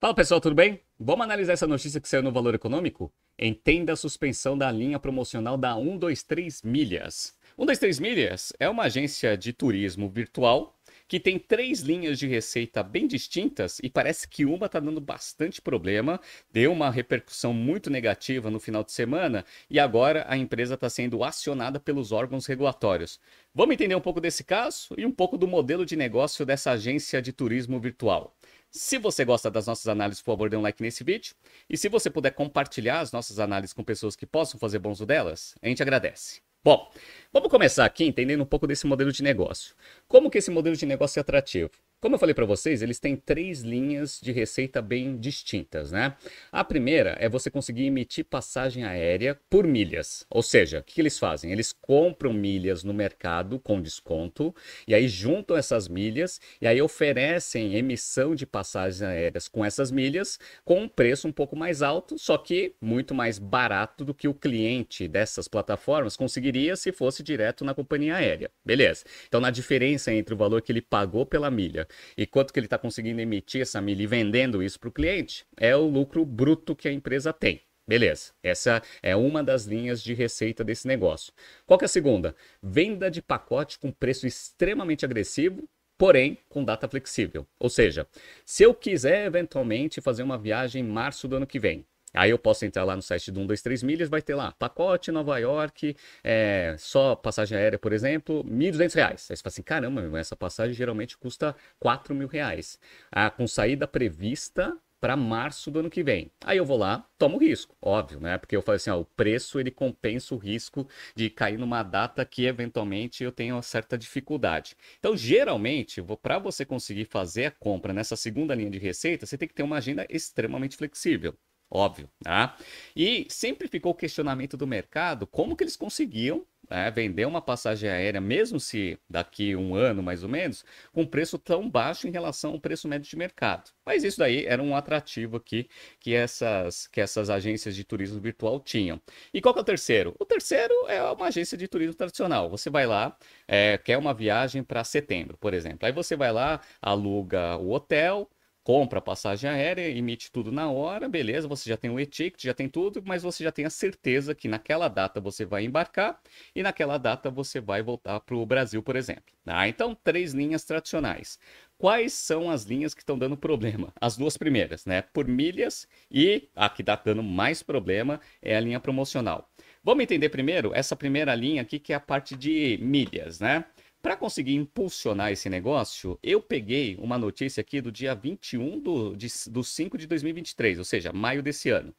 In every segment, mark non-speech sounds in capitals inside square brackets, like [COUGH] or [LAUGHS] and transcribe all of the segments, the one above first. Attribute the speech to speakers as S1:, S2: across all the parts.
S1: Fala pessoal, tudo bem? Vamos analisar essa notícia que saiu no Valor Econômico? Entenda a suspensão da linha promocional da 123 Milhas. 123 Milhas é uma agência de turismo virtual que tem três linhas de receita bem distintas e parece que uma está dando bastante problema, deu uma repercussão muito negativa no final de semana e agora a empresa está sendo acionada pelos órgãos regulatórios. Vamos entender um pouco desse caso e um pouco do modelo de negócio dessa agência de turismo virtual. Se você gosta das nossas análises, por favor, dê um like nesse vídeo. E se você puder compartilhar as nossas análises com pessoas que possam fazer bom uso delas, a gente agradece. Bom, vamos começar aqui entendendo um pouco desse modelo de negócio. Como que esse modelo de negócio é atrativo? Como eu falei para vocês, eles têm três linhas de receita bem distintas, né? A primeira é você conseguir emitir passagem aérea por milhas. Ou seja, o que eles fazem? Eles compram milhas no mercado com desconto e aí juntam essas milhas e aí oferecem emissão de passagens aéreas com essas milhas com um preço um pouco mais alto, só que muito mais barato do que o cliente dessas plataformas conseguiria se fosse direto na companhia aérea. Beleza. Então, na diferença entre o valor que ele pagou pela milha e quanto que ele está conseguindo emitir essa milha e vendendo isso para o cliente, é o lucro bruto que a empresa tem. Beleza, essa é uma das linhas de receita desse negócio. Qual que é a segunda? Venda de pacote com preço extremamente agressivo, porém com data flexível. Ou seja, se eu quiser eventualmente fazer uma viagem em março do ano que vem, Aí eu posso entrar lá no site do 123 milhas, vai ter lá pacote Nova York, é, só passagem aérea, por exemplo, R$ 1.200. Aí você fala assim, caramba, meu, essa passagem geralmente custa R$ mil reais. Ah, com saída prevista para março do ano que vem. Aí eu vou lá, tomo o risco, óbvio, né? Porque eu falo assim, ó, o preço ele compensa o risco de cair numa data que eventualmente eu tenho uma certa dificuldade. Então, geralmente, para você conseguir fazer a compra nessa segunda linha de receita, você tem que ter uma agenda extremamente flexível óbvio. Tá? E sempre ficou o questionamento do mercado como que eles conseguiam né, vender uma passagem aérea, mesmo se daqui um ano mais ou menos, com preço tão baixo em relação ao preço médio de mercado. Mas isso daí era um atrativo aqui que essas, que essas agências de turismo virtual tinham. E qual que é o terceiro? O terceiro é uma agência de turismo tradicional. Você vai lá, é, quer uma viagem para setembro, por exemplo. Aí você vai lá, aluga o hotel, compra a passagem aérea, emite tudo na hora, beleza, você já tem o e-ticket, já tem tudo, mas você já tem a certeza que naquela data você vai embarcar e naquela data você vai voltar para o Brasil, por exemplo. Ah, então, três linhas tradicionais. Quais são as linhas que estão dando problema? As duas primeiras, né? Por milhas e a que está dando mais problema é a linha promocional. Vamos entender primeiro essa primeira linha aqui, que é a parte de milhas, né? Para conseguir impulsionar esse negócio, eu peguei uma notícia aqui do dia 21 do, de, do 5 de 2023, ou seja, maio desse ano.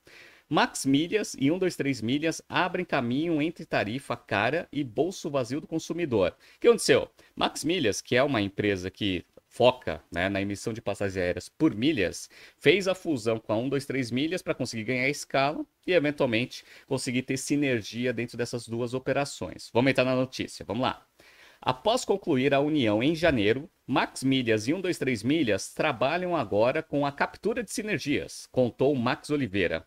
S1: Max Milhas e 123 Milhas abrem caminho entre tarifa cara e bolso vazio do consumidor. O que aconteceu? Max Milhas, que é uma empresa que foca né, na emissão de passagens aéreas por milhas, fez a fusão com a 123 milhas para conseguir ganhar escala e eventualmente conseguir ter sinergia dentro dessas duas operações. Vamos entrar na notícia, vamos lá. Após concluir a união em janeiro, Max Milhas e 123 Milhas trabalham agora com a captura de sinergias, contou Max Oliveira.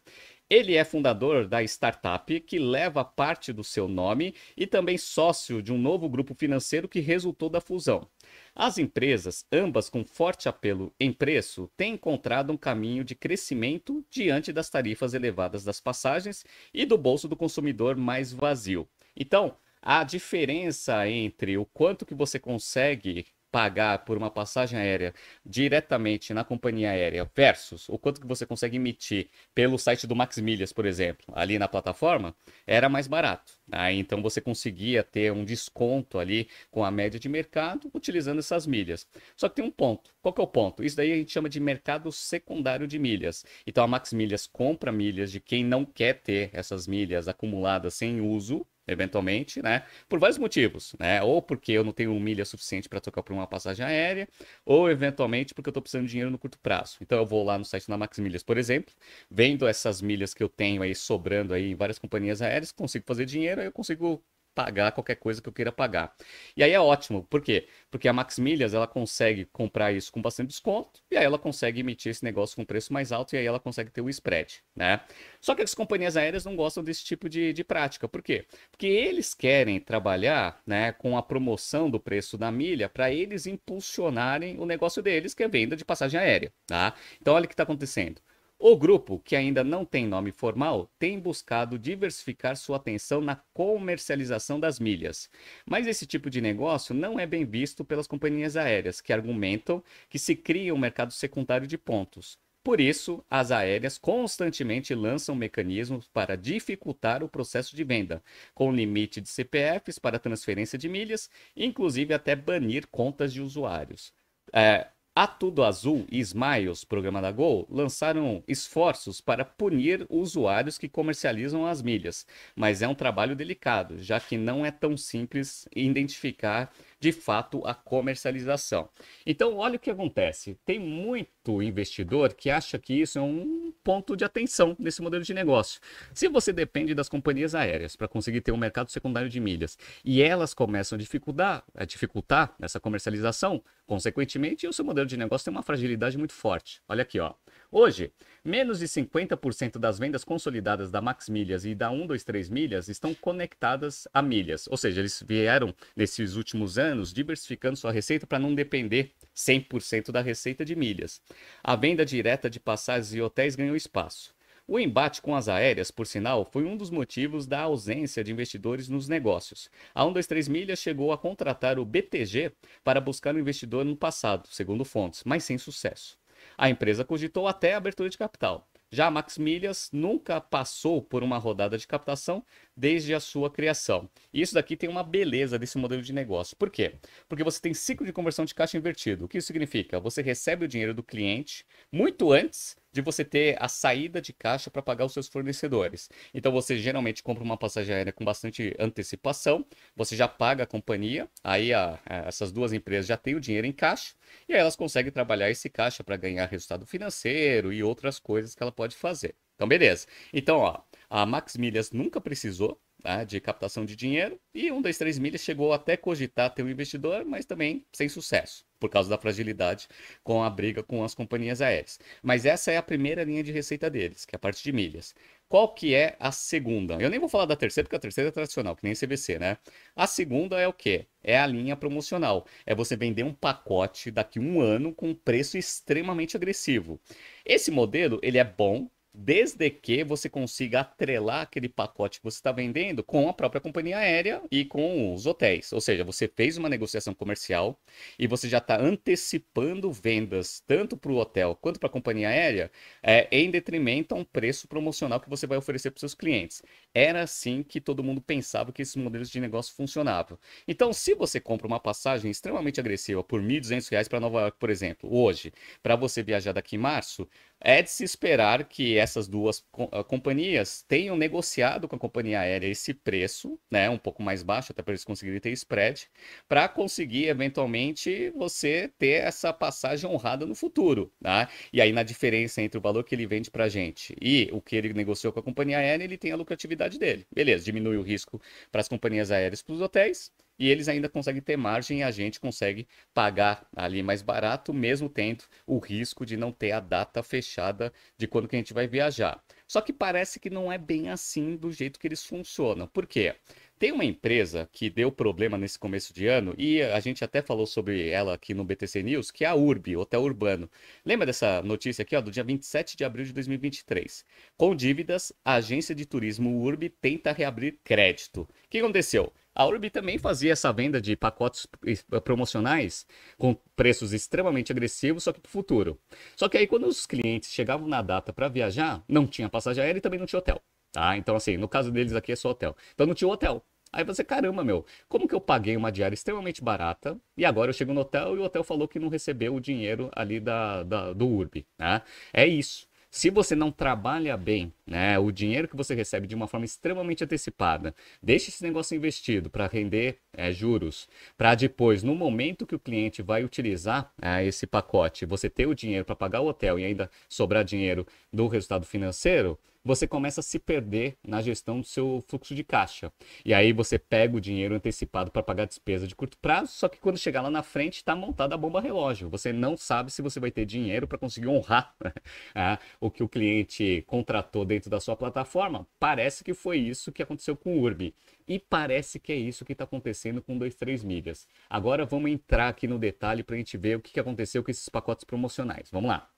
S1: Ele é fundador da startup que leva parte do seu nome e também sócio de um novo grupo financeiro que resultou da fusão. As empresas, ambas com forte apelo em preço, têm encontrado um caminho de crescimento diante das tarifas elevadas das passagens e do bolso do consumidor mais vazio. Então, a diferença entre o quanto que você consegue pagar por uma passagem aérea diretamente na companhia aérea versus o quanto que você consegue emitir pelo site do Max Milhas, por exemplo, ali na plataforma, era mais barato. Tá? Então você conseguia ter um desconto ali com a média de mercado utilizando essas milhas. Só que tem um ponto. Qual que é o ponto? Isso daí a gente chama de mercado secundário de milhas. Então a Max Milhas compra milhas de quem não quer ter essas milhas acumuladas sem uso eventualmente, né? Por vários motivos, né? Ou porque eu não tenho milha suficiente para tocar por uma passagem aérea, ou eventualmente porque eu estou precisando de dinheiro no curto prazo. Então eu vou lá no site da Max Milhas, por exemplo, vendo essas milhas que eu tenho aí sobrando aí em várias companhias aéreas, consigo fazer dinheiro, aí eu consigo pagar qualquer coisa que eu queira pagar. E aí é ótimo, por quê? Porque a Max Milhas ela consegue comprar isso com bastante desconto, e aí ela consegue emitir esse negócio com preço mais alto, e aí ela consegue ter o spread, né? Só que as companhias aéreas não gostam desse tipo de, de prática, por quê? Porque eles querem trabalhar né, com a promoção do preço da milha para eles impulsionarem o negócio deles, que é venda de passagem aérea, tá? Então olha o que está acontecendo. O grupo, que ainda não tem nome formal, tem buscado diversificar sua atenção na comercialização das milhas. Mas esse tipo de negócio não é bem visto pelas companhias aéreas, que argumentam que se cria um mercado secundário de pontos. Por isso, as aéreas constantemente lançam mecanismos para dificultar o processo de venda, com limite de CPFs para transferência de milhas, inclusive até banir contas de usuários. É, a Tudo Azul e Smiles, programa da Gol, lançaram esforços para punir usuários que comercializam as milhas, mas é um trabalho delicado, já que não é tão simples identificar de fato a comercialização. Então, olha o que acontece: tem muito investidor que acha que isso é um ponto de atenção nesse modelo de negócio. Se você depende das companhias aéreas para conseguir ter um mercado secundário de milhas e elas começam a dificultar, a dificultar essa comercialização, Consequentemente, o seu modelo de negócio tem uma fragilidade muito forte. Olha aqui, ó. Hoje, menos de 50% das vendas consolidadas da Max Milhas e da 123 Milhas estão conectadas a milhas. Ou seja, eles vieram nesses últimos anos diversificando sua receita para não depender 100% da receita de milhas. A venda direta de passagens e hotéis ganhou espaço. O embate com as aéreas, por sinal, foi um dos motivos da ausência de investidores nos negócios. A 123 Milhas chegou a contratar o BTG para buscar um investidor no passado, segundo fontes, mas sem sucesso. A empresa cogitou até a abertura de capital. Já a Max Milhas nunca passou por uma rodada de captação desde a sua criação. E isso daqui tem uma beleza desse modelo de negócio. Por quê? Porque você tem ciclo de conversão de caixa invertido. O que isso significa? Você recebe o dinheiro do cliente muito antes de você ter a saída de caixa para pagar os seus fornecedores. Então você geralmente compra uma passagem aérea com bastante antecipação, você já paga a companhia, aí a, a, essas duas empresas já têm o dinheiro em caixa e aí elas conseguem trabalhar esse caixa para ganhar resultado financeiro e outras coisas que ela pode fazer. Então beleza. Então ó, a Max Milhas nunca precisou tá? de captação de dinheiro. E um três Milhas chegou até cogitar ter um investidor, mas também sem sucesso, por causa da fragilidade com a briga com as companhias aéreas. Mas essa é a primeira linha de receita deles, que é a parte de milhas. Qual que é a segunda? Eu nem vou falar da terceira, porque a terceira é tradicional, que nem CVC, né? A segunda é o quê? É a linha promocional. É você vender um pacote daqui a um ano com um preço extremamente agressivo. Esse modelo, ele é bom desde que você consiga atrelar aquele pacote que você está vendendo com a própria companhia aérea e com os hotéis. Ou seja, você fez uma negociação comercial e você já está antecipando vendas tanto para o hotel quanto para a companhia aérea, é, em detrimento a um preço promocional que você vai oferecer para seus clientes. Era assim que todo mundo pensava que esses modelos de negócio funcionavam. Então, se você compra uma passagem extremamente agressiva por R$ 1.200 para Nova York, por exemplo, hoje, para você viajar daqui em março, é de se esperar que essas duas ah, companhias tenham negociado com a companhia aérea esse preço, né, um pouco mais baixo, até para eles conseguirem ter spread, para conseguir eventualmente você ter essa passagem honrada no futuro, tá? E aí na diferença entre o valor que ele vende para a gente e o que ele negociou com a companhia aérea, ele tem a lucratividade dele. Beleza, diminui o risco para as companhias aéreas, para os hotéis e eles ainda conseguem ter margem e a gente consegue pagar ali mais barato, mesmo tendo o risco de não ter a data fechada de quando que a gente vai viajar. Só que parece que não é bem assim do jeito que eles funcionam. Por quê? Tem uma empresa que deu problema nesse começo de ano e a gente até falou sobre ela aqui no BTC News, que é a URB, Hotel Urbano. Lembra dessa notícia aqui, ó, do dia 27 de abril de 2023? Com dívidas, a agência de turismo URB tenta reabrir crédito. O que aconteceu? A Orb também fazia essa venda de pacotes eh, promocionais com preços extremamente agressivos, só que para o futuro. Só que aí, quando os clientes chegavam na data para viajar, não tinha passagem aérea e também não tinha hotel. Tá? Então, assim, no caso deles aqui é só hotel. Então, não tinha hotel. Aí você, caramba, meu, como que eu paguei uma diária extremamente barata e agora eu chego no hotel e o hotel falou que não recebeu o dinheiro ali da, da do URB, né? É isso. Se você não trabalha bem né, o dinheiro que você recebe de uma forma extremamente antecipada, deixe esse negócio investido para render é, juros, para depois, no momento que o cliente vai utilizar é, esse pacote, você ter o dinheiro para pagar o hotel e ainda sobrar dinheiro do resultado financeiro, você começa a se perder na gestão do seu fluxo de caixa. E aí você pega o dinheiro antecipado para pagar despesa de curto prazo, só que quando chegar lá na frente está montada a bomba relógio. Você não sabe se você vai ter dinheiro para conseguir honrar [LAUGHS] ah, o que o cliente contratou dentro da sua plataforma. Parece que foi isso que aconteceu com o Urbi. E parece que é isso que está acontecendo com 23 milhas. Agora vamos entrar aqui no detalhe para a gente ver o que aconteceu com esses pacotes promocionais. Vamos lá.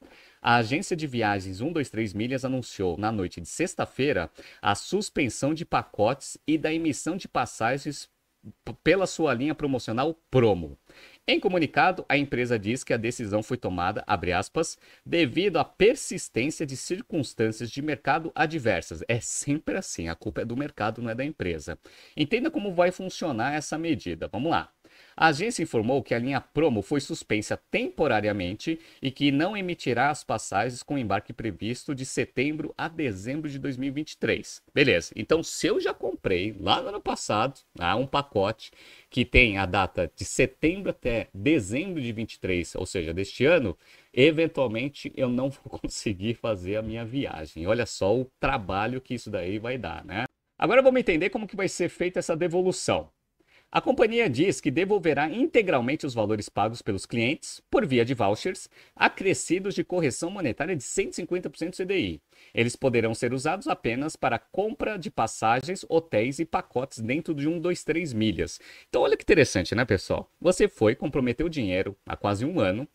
S1: A agência de viagens 123 Milhas anunciou na noite de sexta-feira a suspensão de pacotes e da emissão de passagens pela sua linha promocional Promo. Em comunicado, a empresa diz que a decisão foi tomada, abre aspas, devido à persistência de circunstâncias de mercado adversas. É sempre assim, a culpa é do mercado, não é da empresa. Entenda como vai funcionar essa medida. Vamos lá. A agência informou que a linha promo foi suspensa temporariamente e que não emitirá as passagens com embarque previsto de setembro a dezembro de 2023. Beleza, então se eu já comprei lá no ano passado né, um pacote que tem a data de setembro até dezembro de 23, ou seja, deste ano, eventualmente eu não vou [LAUGHS] conseguir fazer a minha viagem. Olha só o trabalho que isso daí vai dar, né? Agora vamos entender como que vai ser feita essa devolução. A companhia diz que devolverá integralmente os valores pagos pelos clientes, por via de vouchers, acrescidos de correção monetária de 150% CDI. Eles poderão ser usados apenas para compra de passagens, hotéis e pacotes dentro de 1, 2, 3 milhas. Então, olha que interessante, né, pessoal? Você foi, comprometeu dinheiro há quase um ano,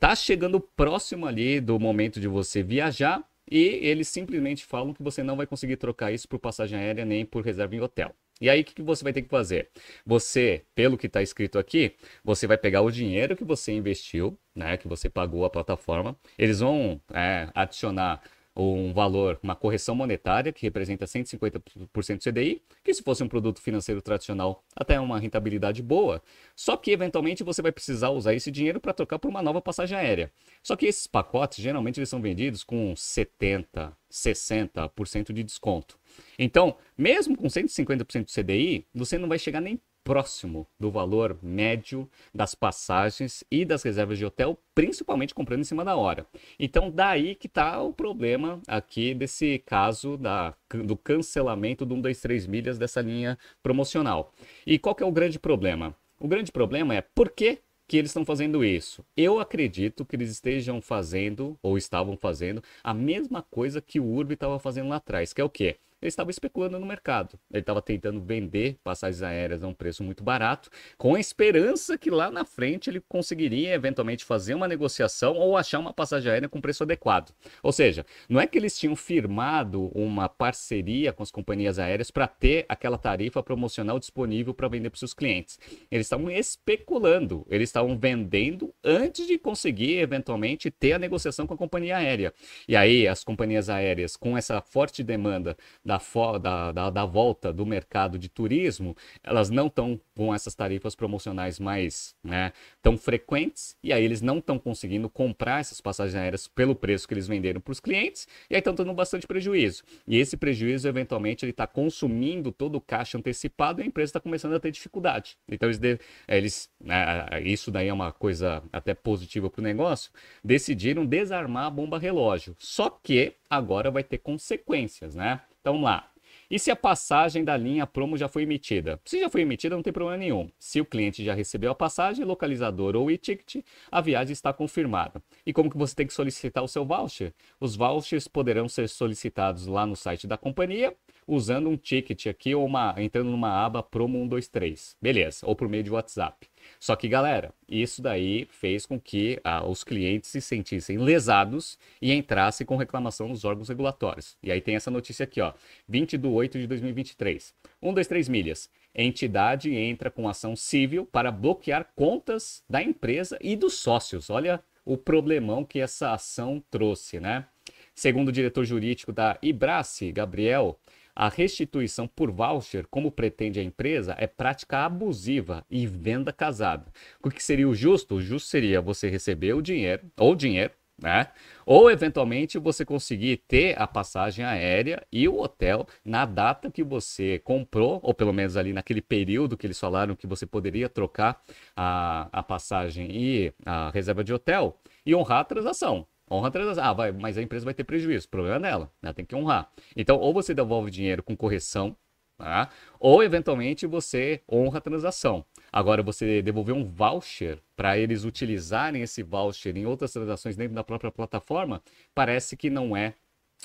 S1: tá chegando próximo ali do momento de você viajar. E eles simplesmente falam que você não vai conseguir trocar isso por passagem aérea nem por reserva em hotel. E aí, o que, que você vai ter que fazer? Você, pelo que está escrito aqui, você vai pegar o dinheiro que você investiu, né, que você pagou a plataforma, eles vão é, adicionar um valor, uma correção monetária que representa 150% do CDI, que se fosse um produto financeiro tradicional, até uma rentabilidade boa. Só que eventualmente você vai precisar usar esse dinheiro para trocar por uma nova passagem aérea. Só que esses pacotes geralmente eles são vendidos com 70, 60% de desconto. Então, mesmo com 150% do CDI, você não vai chegar nem próximo do valor médio das passagens e das reservas de hotel, principalmente comprando em cima da hora. Então, daí que está o problema aqui desse caso da, do cancelamento do três milhas dessa linha promocional. E qual que é o grande problema? O grande problema é por que que eles estão fazendo isso. Eu acredito que eles estejam fazendo, ou estavam fazendo, a mesma coisa que o Urb estava fazendo lá atrás, que é o quê? ele estava especulando no mercado. Ele estava tentando vender passagens aéreas a um preço muito barato, com a esperança que lá na frente ele conseguiria eventualmente fazer uma negociação ou achar uma passagem aérea com preço adequado. Ou seja, não é que eles tinham firmado uma parceria com as companhias aéreas para ter aquela tarifa promocional disponível para vender para seus clientes. Eles estavam especulando, eles estavam vendendo antes de conseguir eventualmente ter a negociação com a companhia aérea. E aí as companhias aéreas com essa forte demanda da, da, da, da volta do mercado de turismo, elas não estão com essas tarifas promocionais mais né, tão frequentes, e aí eles não estão conseguindo comprar essas passagens aéreas pelo preço que eles venderam para os clientes, e aí estão dando bastante prejuízo. E esse prejuízo, eventualmente, ele está consumindo todo o caixa antecipado e a empresa está começando a ter dificuldade. Então, eles, eles né, isso daí é uma coisa até positiva para o negócio, decidiram desarmar a bomba relógio. Só que agora vai ter consequências, né? Então vamos lá. E se a passagem da linha promo já foi emitida? Se já foi emitida, não tem problema nenhum. Se o cliente já recebeu a passagem, localizador ou e-ticket, a viagem está confirmada. E como que você tem que solicitar o seu voucher? Os vouchers poderão ser solicitados lá no site da companhia, usando um ticket aqui ou uma, entrando numa aba promo 123. Beleza, ou por meio de WhatsApp. Só que, galera, isso daí fez com que ah, os clientes se sentissem lesados e entrassem com reclamação nos órgãos regulatórios. E aí tem essa notícia aqui, ó, 20 de 8 de 2023. 123 milhas. Entidade entra com ação civil para bloquear contas da empresa e dos sócios. Olha o problemão que essa ação trouxe, né? Segundo o diretor jurídico da Ibrace, Gabriel a restituição por voucher, como pretende a empresa, é prática abusiva e venda casada. O que seria o justo? O justo seria você receber o dinheiro, ou dinheiro, né? Ou eventualmente você conseguir ter a passagem aérea e o hotel na data que você comprou, ou pelo menos ali naquele período que eles falaram que você poderia trocar a, a passagem e a reserva de hotel e honrar a transação honra a transação. Ah, vai, mas a empresa vai ter prejuízo. O problema é dela, né? Tem que honrar. Então, ou você devolve dinheiro com correção, tá? ou eventualmente você honra a transação. Agora, você devolver um voucher para eles utilizarem esse voucher em outras transações dentro da própria plataforma, parece que não é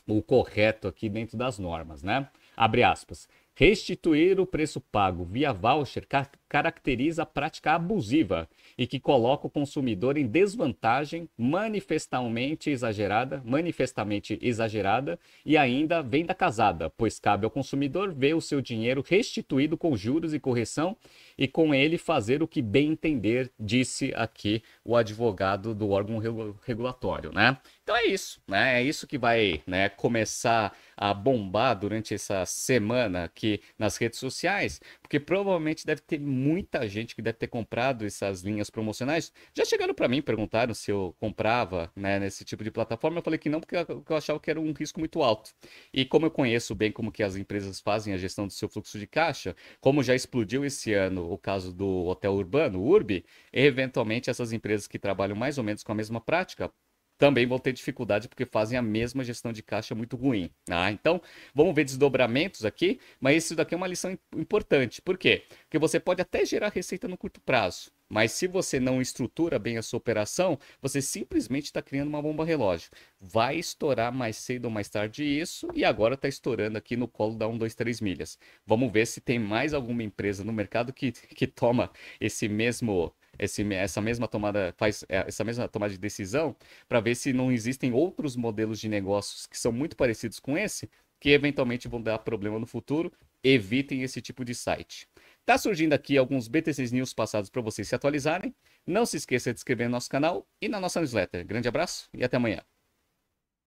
S1: o correto aqui dentro das normas, né? Abre aspas. Restituir o preço pago via voucher caracteriza a prática abusiva e que coloca o consumidor em desvantagem manifestamente exagerada, manifestamente exagerada e ainda venda casada, pois cabe ao consumidor ver o seu dinheiro restituído com juros e correção e com ele fazer o que bem entender, disse aqui o advogado do órgão regulatório, né? Então é isso, né? É isso que vai né, começar a bombar durante essa semana aqui nas redes sociais, porque provavelmente deve ter muita gente que deve ter comprado essas linhas promocionais. Já chegaram para mim, perguntaram se eu comprava né, nesse tipo de plataforma. Eu falei que não, porque eu achava que era um risco muito alto. E como eu conheço bem como que as empresas fazem a gestão do seu fluxo de caixa, como já explodiu esse ano o caso do hotel urbano, o URB, eventualmente essas empresas que trabalham mais ou menos com a mesma prática também vão ter dificuldade porque fazem a mesma gestão de caixa muito ruim. Ah, então, vamos ver desdobramentos aqui, mas isso daqui é uma lição importante. Por quê? Porque você pode até gerar receita no curto prazo, mas se você não estrutura bem a sua operação, você simplesmente está criando uma bomba relógio. Vai estourar mais cedo ou mais tarde isso, e agora está estourando aqui no colo da 1, 2, 3 milhas. Vamos ver se tem mais alguma empresa no mercado que, que toma esse mesmo esse, essa mesma tomada faz é, essa mesma tomada de decisão para ver se não existem outros modelos de negócios que são muito parecidos com esse que eventualmente vão dar problema no futuro. Evitem esse tipo de site. Tá surgindo aqui alguns BTC News passados para vocês se atualizarem. Não se esqueça de inscrever no nosso canal e na nossa newsletter. Grande abraço e até amanhã.